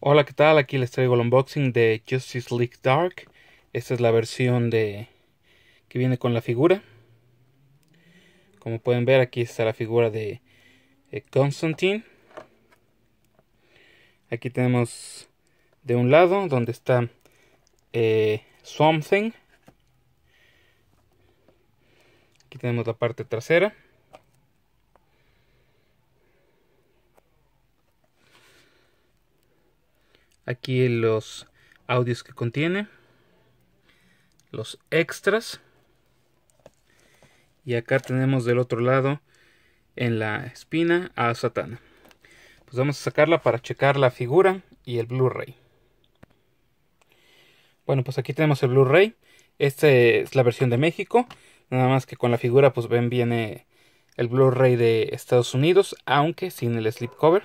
Hola, ¿qué tal? Aquí les traigo el unboxing de Justice League Dark. Esta es la versión de que viene con la figura. Como pueden ver, aquí está la figura de eh, Constantine. Aquí tenemos de un lado donde está eh, Something. Aquí tenemos la parte trasera. aquí los audios que contiene, los extras. Y acá tenemos del otro lado en la espina a Satana. Pues vamos a sacarla para checar la figura y el Blu-ray. Bueno, pues aquí tenemos el Blu-ray. Esta es la versión de México. Nada más que con la figura, pues ven, viene el Blu-ray de Estados Unidos, aunque sin el slipcover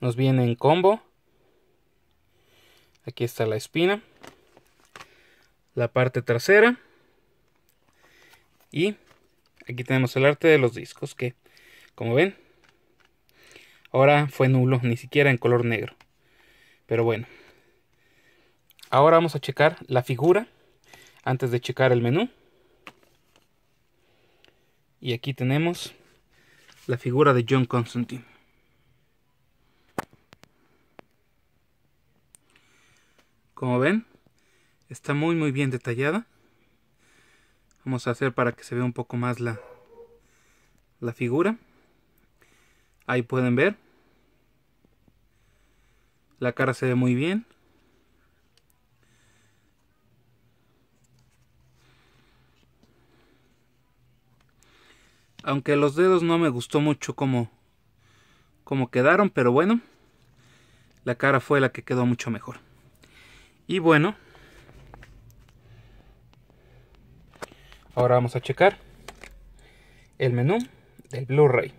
nos viene en combo. Aquí está la espina, la parte trasera y aquí tenemos el arte de los discos que, como ven, ahora fue nulo, ni siquiera en color negro. Pero bueno, ahora vamos a checar la figura antes de checar el menú. Y aquí tenemos la figura de John Constantine. Como ven, está muy muy bien detallada. Vamos a hacer para que se vea un poco más la, la figura. Ahí pueden ver. La cara se ve muy bien. Aunque los dedos no me gustó mucho como, como quedaron, pero bueno, la cara fue la que quedó mucho mejor. Y bueno, ahora vamos a checar el menú del Blu-ray.